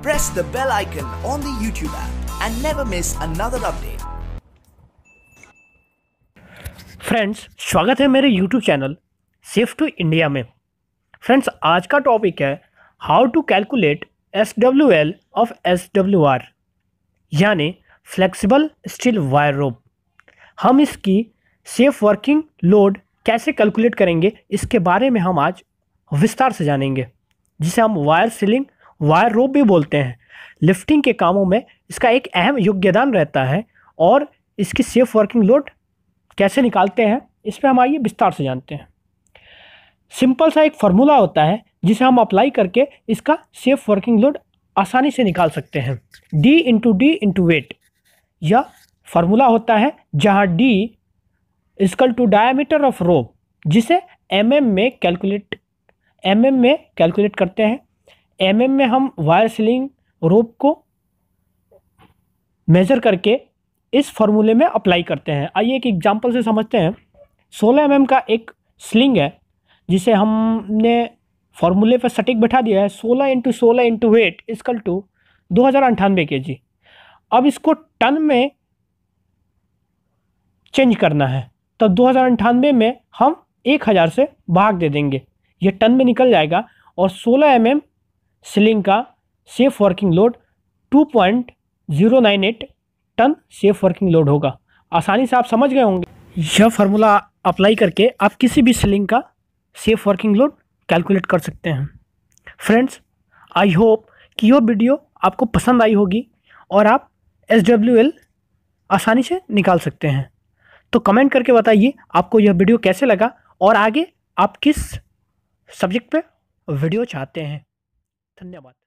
Press the bell icon on the YouTube app and never miss another update. Friends स्वागत है मेरे YouTube channel safe to India में friends आज का topic है how to calculate S W L of S W R यानी flexible steel wire rope हम इसकी सेफ वर्किंग लोड कैसे कैलकुलेट करेंगे इसके बारे में हम आज विस्तार से जानेंगे जिसे हम वायर सीलिंग वायर रोप भी बोलते हैं लिफ्टिंग के कामों में इसका एक अहम योगदान रहता है और इसकी सेफ वर्किंग लोड कैसे निकालते हैं इस पर हम आइए विस्तार से जानते हैं सिंपल सा एक फार्मूला होता है जिसे हम अप्लाई करके इसका सेफ वर्किंग लोड आसानी से निकाल सकते हैं D into D into weight यह फार्मूला होता है जहाँ D equal to diameter of rope जिसे एम mm में कैलकुलेट एम mm में कैलकुलेट करते हैं एम mm में हम वायर सीलिंग रोप को मेज़र करके इस फार्मूले में अप्लाई करते हैं आइए एक एग्जांपल से समझते हैं 16 एम mm का एक स्लिंग है जिसे हमने फॉर्मूले पर सटीक बैठा दिया है 16 इंटू सोलह इंटू वेट इसकल टू दो हज़ार अंठानवे के जी अब इसको टन में चेंज करना है तब दो हज़ार अंठानवे में हम एक हज़ार से भाग दे देंगे ये टन में निकल जाएगा और 16 एम mm सिलिंग का safe working load 2.098 ton safe working load होगा आसानी से आप समझ गए होंगे यह फार्मूला अप्लाई करके आप किसी भी सिलिंग का सेफ वर्किंग लोड कैलकुलेट कर सकते हैं फ्रेंड्स आई होप कि यह वीडियो आपको पसंद आई होगी और आप एस डब्ल्यू एल आसानी से निकाल सकते हैं तो कमेंट करके बताइए आपको यह वीडियो कैसे लगा और आगे आप किस सब्जेक्ट पे वीडियो चाहते हैं धन्यवाद